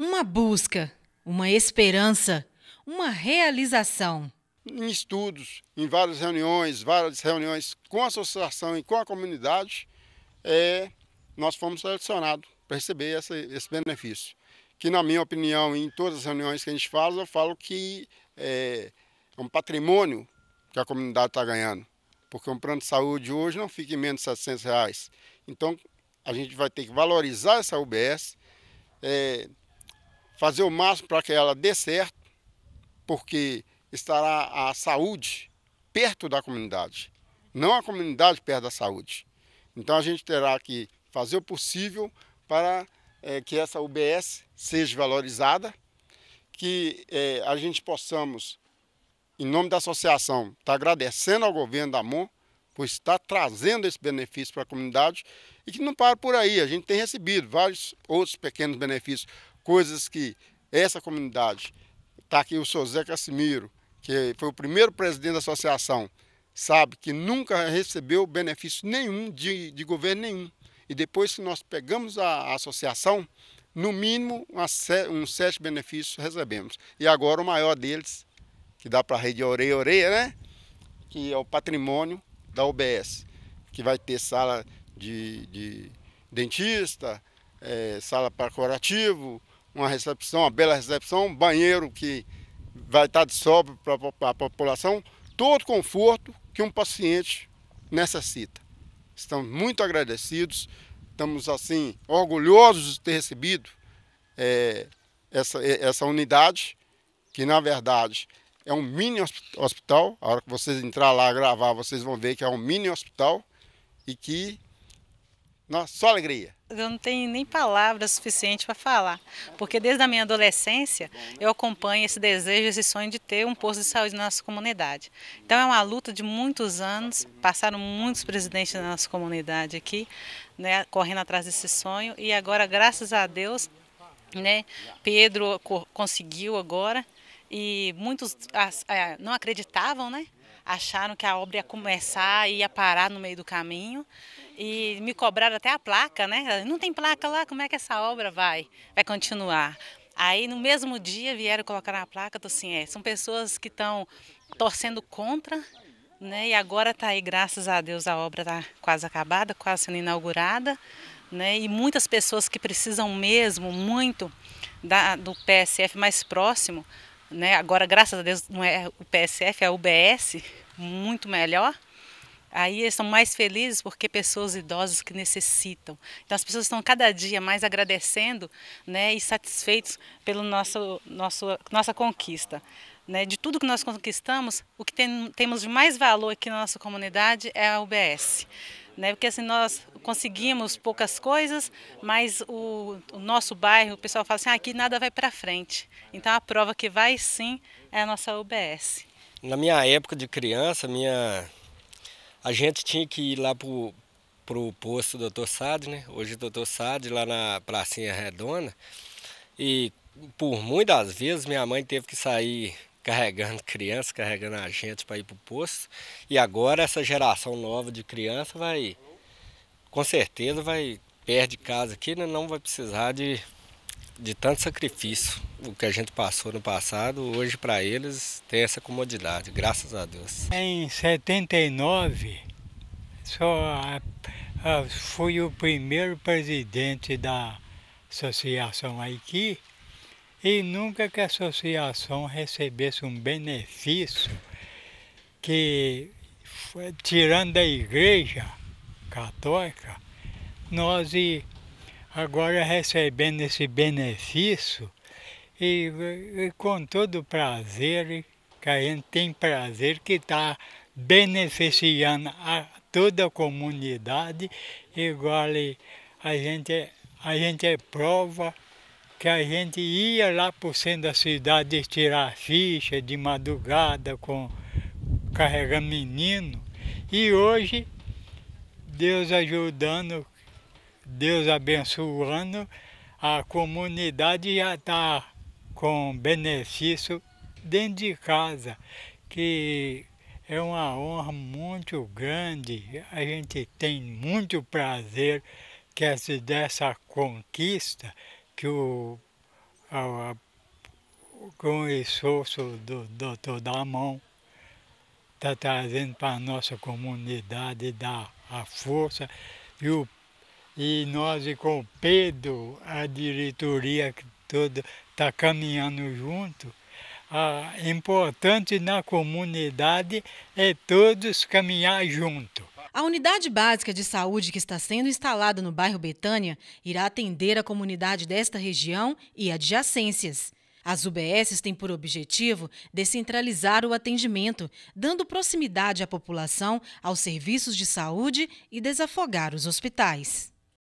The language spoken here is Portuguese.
uma busca, uma esperança, uma realização. Em estudos, em várias reuniões, várias reuniões com a associação e com a comunidade, é, nós fomos selecionados para receber esse benefício. Que, na minha opinião, em todas as reuniões que a gente faz, eu falo que é, é um patrimônio que a comunidade está ganhando. Porque um plano de saúde hoje não fica em menos de 700 reais. Então, a gente vai ter que valorizar essa UBS, é, fazer o máximo para que ela dê certo, porque estará a saúde perto da comunidade, não a comunidade perto da saúde. Então a gente terá que fazer o possível para é, que essa UBS seja valorizada, que é, a gente possamos, em nome da associação, estar tá agradecendo ao governo da MON por estar trazendo esse benefício para a comunidade e que não para por aí. A gente tem recebido vários outros pequenos benefícios coisas que essa comunidade, está aqui o seu Zé Casimiro, que foi o primeiro presidente da associação, sabe que nunca recebeu benefício nenhum de, de governo nenhum. E depois que nós pegamos a, a associação, no mínimo se, uns sete benefícios recebemos. E agora o maior deles, que dá para a rede Oreia Oreia, né? Que é o patrimônio da UBS, que vai ter sala de, de dentista, é, sala para curativo, uma recepção, uma bela recepção, um banheiro que vai estar de sobra para a população, todo conforto que um paciente necessita. Estamos muito agradecidos, estamos assim orgulhosos de ter recebido é, essa, é, essa unidade, que na verdade é um mini hospital. A hora que vocês entrar lá gravar, vocês vão ver que é um mini hospital e que nossa, só alegria. Eu não tenho nem palavras suficientes para falar, porque desde a minha adolescência eu acompanho esse desejo, esse sonho de ter um posto de saúde na nossa comunidade. Então é uma luta de muitos anos, passaram muitos presidentes da nossa comunidade aqui, né, correndo atrás desse sonho, e agora, graças a Deus, né, Pedro conseguiu agora, e muitos é, não acreditavam, né? acharam que a obra ia começar e ia parar no meio do caminho. E me cobraram até a placa, né? Não tem placa lá, como é que essa obra vai? Vai continuar. Aí no mesmo dia vieram colocar na placa, tô assim, é, são pessoas que estão torcendo contra, né? E agora tá aí, graças a Deus, a obra tá quase acabada, quase sendo inaugurada, né? E muitas pessoas que precisam mesmo muito da, do PSF mais próximo né? Agora, graças a Deus, não é o PSF, é a UBS, muito melhor. Aí eles estão mais felizes porque pessoas idosas que necessitam. Então as pessoas estão cada dia mais agradecendo, né, e satisfeitos pelo nosso, nosso nossa conquista. Né, de tudo que nós conquistamos, o que tem, temos de mais valor aqui na nossa comunidade é a UBS né? Porque assim nós conseguimos poucas coisas, mas o, o nosso bairro, o pessoal fala assim, ah, aqui nada vai para frente. Então a prova que vai sim é a nossa UBS. Na minha época de criança, minha a gente tinha que ir lá pro pro posto do Dr. Sade, né? Hoje Dr. Sade lá na Pracinha Redonda. E por muitas vezes minha mãe teve que sair carregando crianças, carregando a gente para ir para o posto. E agora essa geração nova de criança vai, com certeza, vai perto de casa aqui, né? não vai precisar de, de tanto sacrifício. O que a gente passou no passado, hoje para eles tem essa comodidade, graças a Deus. Em 79, só fui o primeiro presidente da associação Haiti e nunca que a associação recebesse um benefício que, tirando da igreja católica, nós agora recebendo esse benefício e, e com todo prazer, que a gente tem prazer que está beneficiando a toda a comunidade, igual a gente, a gente é prova que a gente ia lá por centro da cidade tirar ficha de madrugada com carregando menino. E hoje, Deus ajudando, Deus abençoando, a comunidade já está com benefício dentro de casa, que é uma honra muito grande. A gente tem muito prazer que dessa conquista que o, a, a, com o esforço do doutor Damão está trazendo para a nossa comunidade dá a força e, o, e nós e com o Pedro, a diretoria que toda está caminhando junto, a importante na comunidade é todos caminhar junto. A unidade básica de saúde que está sendo instalada no bairro Betânia irá atender a comunidade desta região e adjacências. As UBSs têm por objetivo descentralizar o atendimento, dando proximidade à população aos serviços de saúde e desafogar os hospitais.